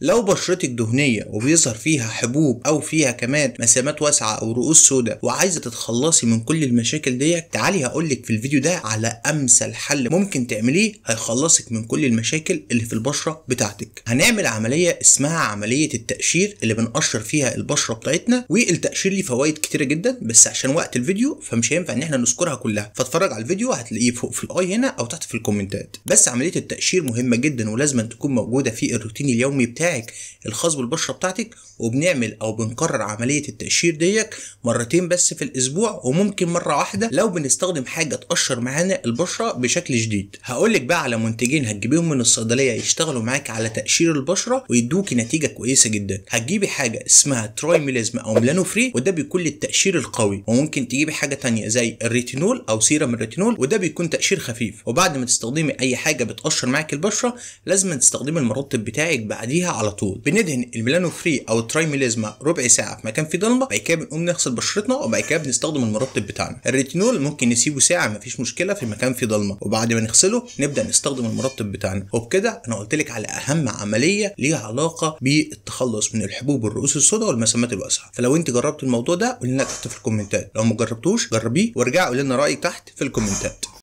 لو بشرتك دهنيه وبيظهر فيها حبوب او فيها كمان مسامات واسعه او رؤوس سوداء وعايزه تتخلصي من كل المشاكل ديت تعالي هقولك في الفيديو ده على امثل حل ممكن تعمليه هيخلصك من كل المشاكل اللي في البشره بتاعتك هنعمل عمليه اسمها عمليه التقشير اللي بنقشر فيها البشره بتاعتنا والتقشير ليه فوائد كتيره جدا بس عشان وقت الفيديو فمش هينفع ان احنا نذكرها كلها فاتفرج على الفيديو هتلاقيه فوق في الاي هنا او تحت في الكومنتات بس عمليه التقشير مهمه جدا ولازم تكون موجوده في الروتين اليومي بتاعك بتاعك الخاص بالبشره بتاعتك وبنعمل او بنكرر عمليه التقشير ديت مرتين بس في الاسبوع وممكن مره واحده لو بنستخدم حاجه تقشر معانا البشره بشكل جديد هقول لك بقى على منتجين هتجيبيهم من الصيدليه يشتغلوا معاك على تقشير البشره ويدوكي نتيجه كويسه جدا هتجيبي حاجه اسمها ترايميليزم او ميلانو فري وده بيكون للتقشير القوي وممكن تجيبي حاجه تانية زي الريتينول او سيرم الريتينول وده بيكون تقشير خفيف وبعد ما تستخدمي اي حاجه بتقشر معاك البشره لازم تستخدمي المرطب بتاعك بعديها على طول بندهن الميلانو فري او الترايميليزما ربع ساعه في مكان فيه ضلمه بعد كده بنقوم نغسل بشرتنا وبعد كده بنستخدم المرطب بتاعنا الريتينول ممكن نسيبه ساعه مفيش مشكله في مكان فيه ضلمه وبعد ما نغسله نبدا نستخدم المرطب بتاعنا وبكده انا قلت لك على اهم عمليه ليها علاقه بالتخلص من الحبوب والرؤوس السوداء والمسامات الواسعه فلو انت جربت الموضوع ده قول لنا تحت في الكومنتات لو ما جربتوش جربيه وارجع قول لنا رايك تحت في الكومنتات